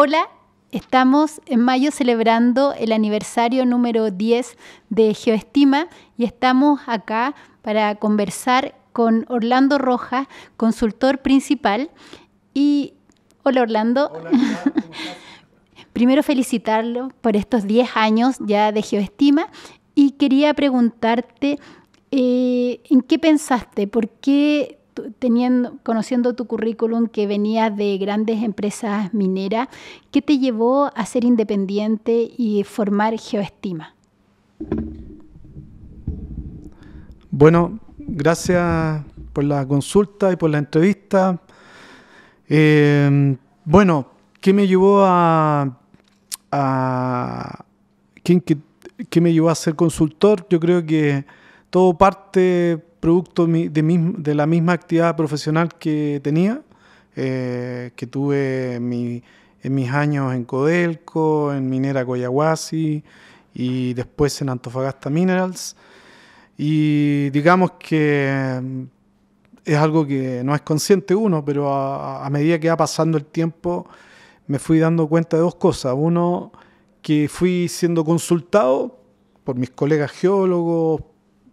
Hola, Estamos en mayo celebrando el aniversario número 10 de Geoestima y estamos acá para conversar con Orlando Rojas, consultor principal. Y hola Orlando. Primero felicitarlo por estos 10 años ya de Geoestima y quería preguntarte eh, en qué pensaste, por qué conociendo tu currículum que venías de grandes empresas mineras, ¿qué te llevó a ser independiente y formar Geoestima? Bueno, gracias por la consulta y por la entrevista. Eh, bueno, ¿qué me llevó a, qué me llevó a ser consultor? Yo creo que todo parte producto de, la misma actividad profesional que tenía, eh, que tuve en, mis años en Codelco, en Minera Coyahuasi y después en Antofagasta Minerals. Y digamos que mm, es algo que no es consciente uno, pero a medida que va pasando el tiempo me fui dando cuenta de dos cosas. Uno, que fui siendo consultado por mis colegas geólogos,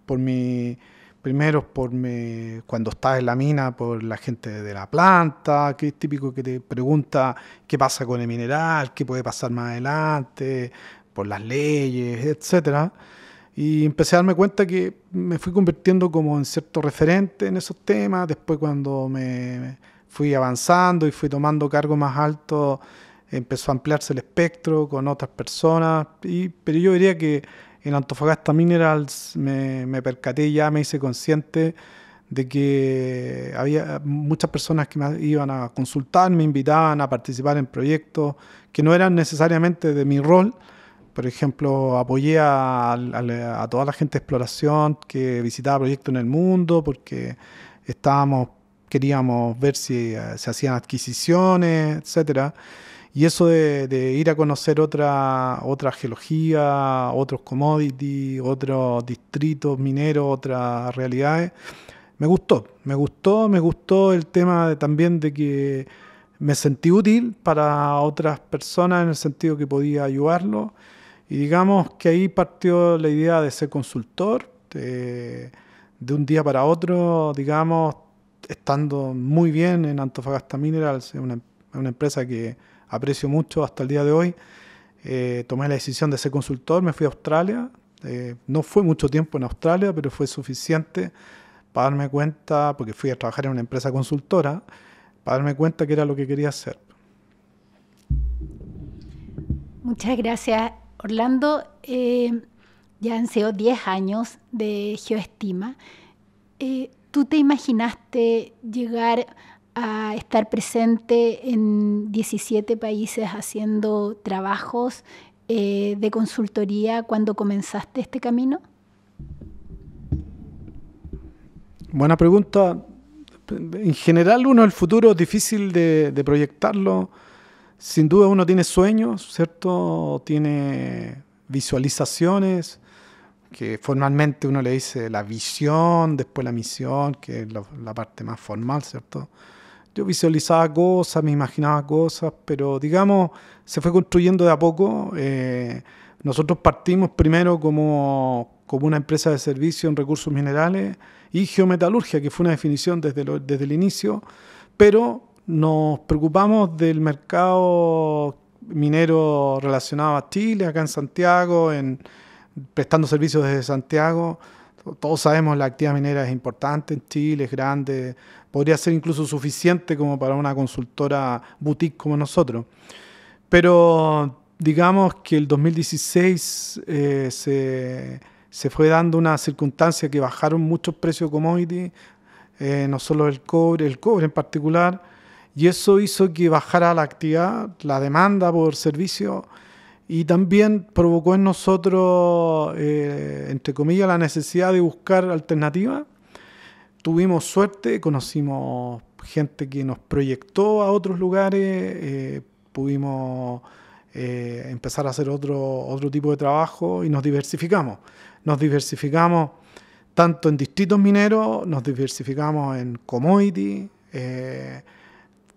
por mi Primero, por me, cuando estás en la mina, por la gente de la planta, que es típico que te pregunta qué pasa con el mineral, qué puede pasar más adelante, por las leyes, etc. Y empecé a darme cuenta que me fui convirtiendo como en cierto referente en esos temas. Después cuando me fui avanzando y fui tomando cargo más alto, empezó a ampliarse el espectro con otras personas. pero yo diría que en Antofagasta Minerals me, me percaté ya, me hice consciente de que había muchas personas que me iban a consultar, me invitaban a participar en proyectos que no eran necesariamente de mi rol. Por ejemplo, apoyé a, toda la gente de exploración que visitaba proyectos en el mundo porque estábamos, queríamos ver si eh, se hacían adquisiciones, etcétera. Y eso de, ir a conocer otra, otra geología, otros commodities, otros distritos mineros, otras realidades, me gustó. Me gustó, me gustó el tema también de que me sentí útil para otras personas en el sentido que podía ayudarlo Y digamos que ahí partió la idea de ser consultor, de, un día para otro, digamos, estando muy bien en Antofagasta Minerals, una empresa que aprecio mucho hasta el día de hoy. Eh, tomé la decisión de ser consultor, me fui a Australia. Eh, no fue mucho tiempo en Australia, pero fue suficiente para darme cuenta, porque fui a trabajar en una empresa consultora, para darme cuenta que era lo que quería hacer. Muchas gracias, Orlando. Eh, ya han sido 10 años de geoestima. ¿Tú te imaginaste llegar a estar presente en 17 países haciendo trabajos eh, de consultoría cuando comenzaste este camino? Buena pregunta. En general uno el futuro es difícil de, proyectarlo. Sin duda uno tiene sueños, ¿cierto? Tiene visualizaciones, que formalmente uno le dice la visión, después la misión, que es la parte más formal, ¿cierto? yo visualizaba cosas, me imaginaba cosas, pero digamos, se fue construyendo de a poco. Eh, nosotros partimos primero como, una empresa de servicio en recursos minerales y geometalurgia, que fue una definición desde, desde el inicio, pero nos preocupamos del mercado minero relacionado a Chile, acá en Santiago, en, prestando servicios desde Santiago. Todos sabemos la actividad minera es importante en Chile, es grande, podría ser incluso suficiente como para una consultora boutique como nosotros. Pero digamos que el 2016 eh, se, se, fue dando una circunstancia que bajaron muchos precios commodity, eh, no solo el cobre, el cobre en particular, y eso hizo que bajara la actividad, la demanda por servicio y también provocó en nosotros, eh, entre comillas, la necesidad de buscar alternativas. Tuvimos suerte, conocimos gente que nos proyectó a otros lugares, eh, pudimos eh, empezar a hacer otro, otro tipo de trabajo y nos diversificamos. Nos diversificamos tanto en distritos mineros, nos diversificamos en commodities,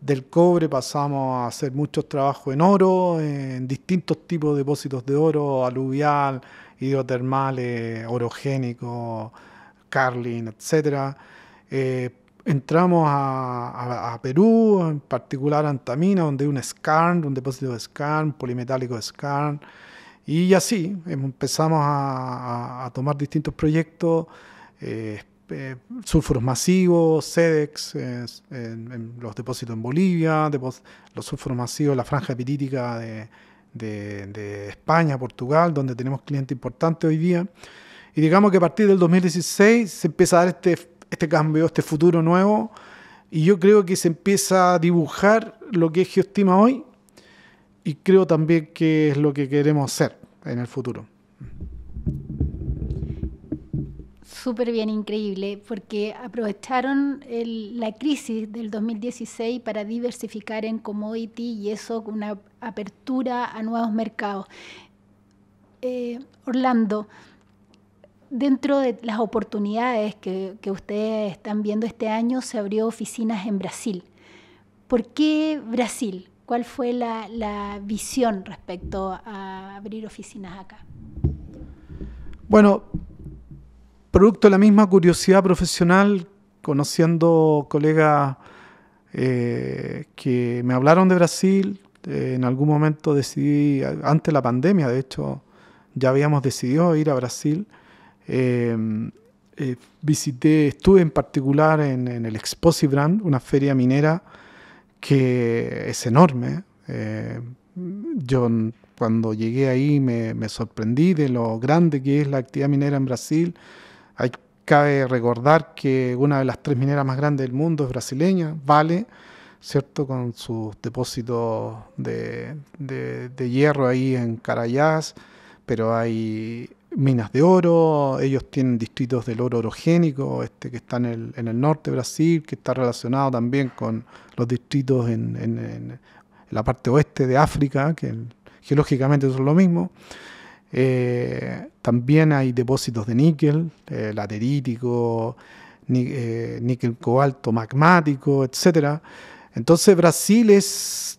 del cobre pasamos a hacer muchos trabajos en oro, en distintos tipos de depósitos de oro, aluvial, hidrotermales, orogénicos, carlin, etc. Eh, entramos a, Perú, en particular a Antamina, donde hay un scan, un depósito de scan, polimetálico de scan. Y así empezamos a, tomar distintos proyectos. Eh, eh, sulfuros masivos, SEDEX, eh, en, los depósitos en Bolivia, los sulfuros masivos, la franja pitítica de, España, Portugal, donde tenemos clientes importantes hoy día. Y digamos que a partir del 2016 se empieza a dar este, este cambio, este futuro nuevo, y yo creo que se empieza a dibujar lo que es Geostima hoy, y creo también que es lo que queremos ser en el futuro súper bien, increíble, porque aprovecharon la crisis del 2016 para diversificar en commodity y eso con una apertura a nuevos mercados. Eh, Orlando, dentro de las oportunidades que, ustedes están viendo este año, se abrió oficinas en Brasil. ¿Por qué Brasil? ¿Cuál fue la, la visión respecto a abrir oficinas acá? Bueno, producto de la misma curiosidad profesional, conociendo colegas eh, que me hablaron de Brasil, eh, en algún momento decidí, antes de la pandemia, de hecho, ya habíamos decidido ir a Brasil. Eh, visité, estuve en particular en, el Exposibran, una feria minera que es enorme. yo cuando llegué ahí me, me sorprendí de lo grande que es la actividad minera en Brasil hay, cabe recordar que una de las tres mineras más grandes del mundo es brasileña, Vale, ¿cierto? Con sus depósitos de, hierro ahí en Carayás, pero hay minas de oro, ellos tienen distritos del oro orogénico, este que está en el, norte de Brasil, que está relacionado también con los distritos en, en la parte oeste de África, que geológicamente son lo mismo. Eh, también hay depósitos de níquel, eh, laterítico, eh, níquel cobalto magmático, etc. Entonces Brasil es,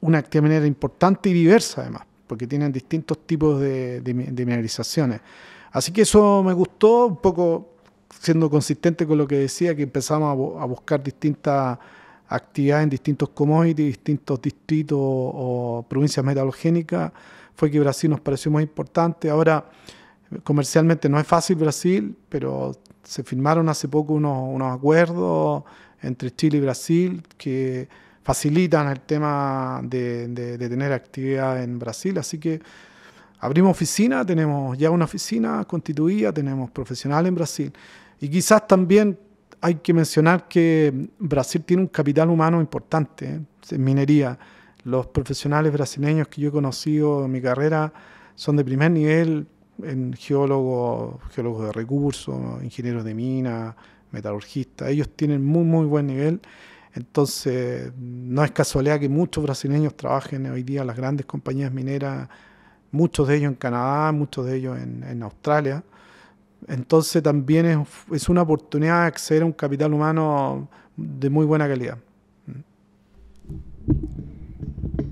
una actividad importante y diversa además, porque tienen distintos tipos de, mineralizaciones. Así que eso me gustó, un poco siendo consistente con lo que decía, que empezamos a, buscar distintas actividades en distintos commodities, distintos distritos o provincias metalogénicas fue que Brasil nos pareció muy importante. Ahora, comercialmente no es fácil Brasil, pero se firmaron hace poco unos, unos acuerdos entre Chile y Brasil que facilitan el tema de, de, tener actividad en Brasil. Así que abrimos oficina, tenemos ya una oficina constituida, tenemos profesional en Brasil. Y quizás también hay que mencionar que Brasil tiene un capital humano importante ¿eh? en minería. Los profesionales brasileños que yo he conocido en mi carrera son de primer nivel en geólogos, geólogos de recursos, ingenieros de mina, metalurgistas. Ellos tienen muy, muy buen nivel. Entonces, no es casualidad que muchos brasileños trabajen hoy día en las grandes compañías mineras, muchos de ellos en Canadá, muchos de ellos en, Australia. Entonces, también es, es, una oportunidad de acceder a un capital humano de muy buena calidad.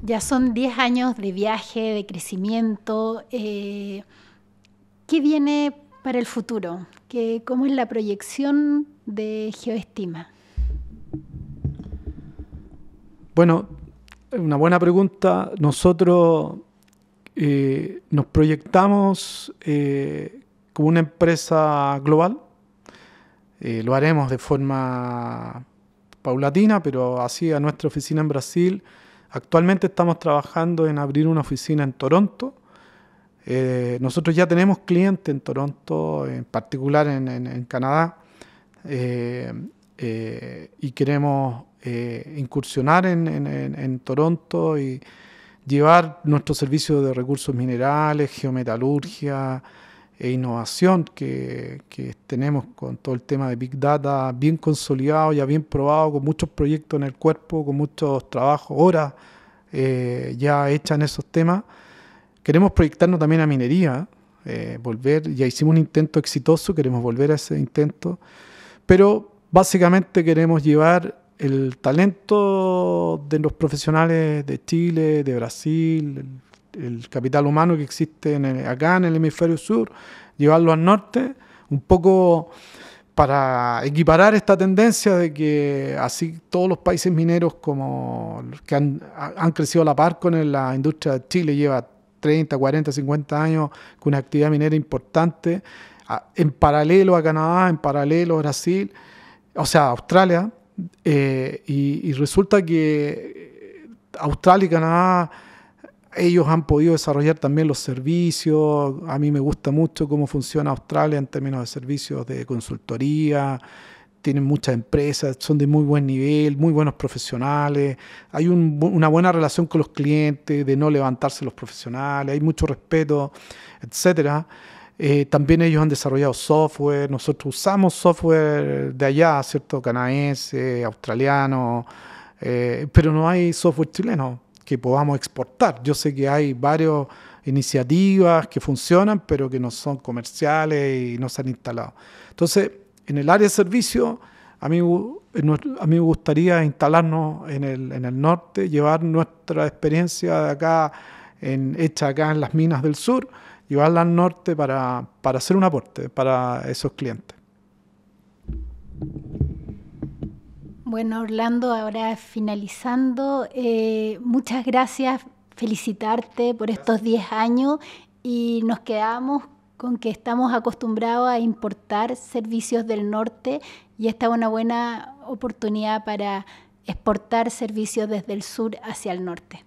Ya son 10 años de viaje, de crecimiento. Eh, ¿Qué viene para el futuro? ¿Qué, ¿Cómo es la proyección de Geoestima? Bueno, una buena pregunta. Nosotros eh, nos proyectamos eh, como una empresa global. lo haremos de forma paulatina, pero así a nuestra oficina en Brasil Actualmente estamos trabajando en abrir una oficina en Toronto. Eh, nosotros ya tenemos clientes en Toronto, en particular en, Canadá, eh, eh, y queremos incursionar en, en, Toronto y llevar nuestro servicio de recursos minerales, geometalurgia, e innovación que, tenemos con todo el tema de Big Data bien consolidado, ya bien probado, con muchos proyectos en el cuerpo, con muchos trabajos, horas eh, ya hechas en esos temas. Queremos proyectarnos también a minería, eh, volver, ya hicimos un intento exitoso, queremos volver a ese intento, pero básicamente queremos llevar el talento de los profesionales de Chile, de Brasil, el capital humano que existe acá en el hemisferio sur, llevarlo al norte, un poco para equiparar esta tendencia de que así todos los países mineros como que han, crecido a la par con la industria de Chile lleva 30, 40, 50 años con una actividad minera importante, en paralelo a Canadá, en paralelo a Brasil, o sea, Australia, eh, y, y resulta que Australia y Canadá ellos han podido desarrollar también los servicios. A mí me gusta mucho cómo funciona Australia en términos de servicios de consultoría. Tienen muchas empresas, son de muy buen nivel, muy buenos profesionales. Hay una buena relación con los clientes, de no levantarse los profesionales, hay mucho respeto, etcétera. Eh, también ellos han desarrollado software, nosotros usamos software de allá, ¿cierto? Canadiense, australiano, eh, pero no hay software chileno que podamos exportar. Yo sé que hay varias iniciativas que funcionan, pero que no son comerciales y no se han instalado. Entonces, en el área de servicio, a mí, a mí me gustaría instalarnos en el, en el norte, llevar nuestra experiencia de acá, en, hecha acá en las minas del sur, llevarla al norte para, para hacer un aporte para esos clientes. Bueno, Orlando, ahora finalizando, eh, muchas gracias, felicitarte por estos 10 años y nos quedamos con que estamos acostumbrados a importar servicios del norte y esta es una buena oportunidad para exportar servicios desde el sur hacia el norte.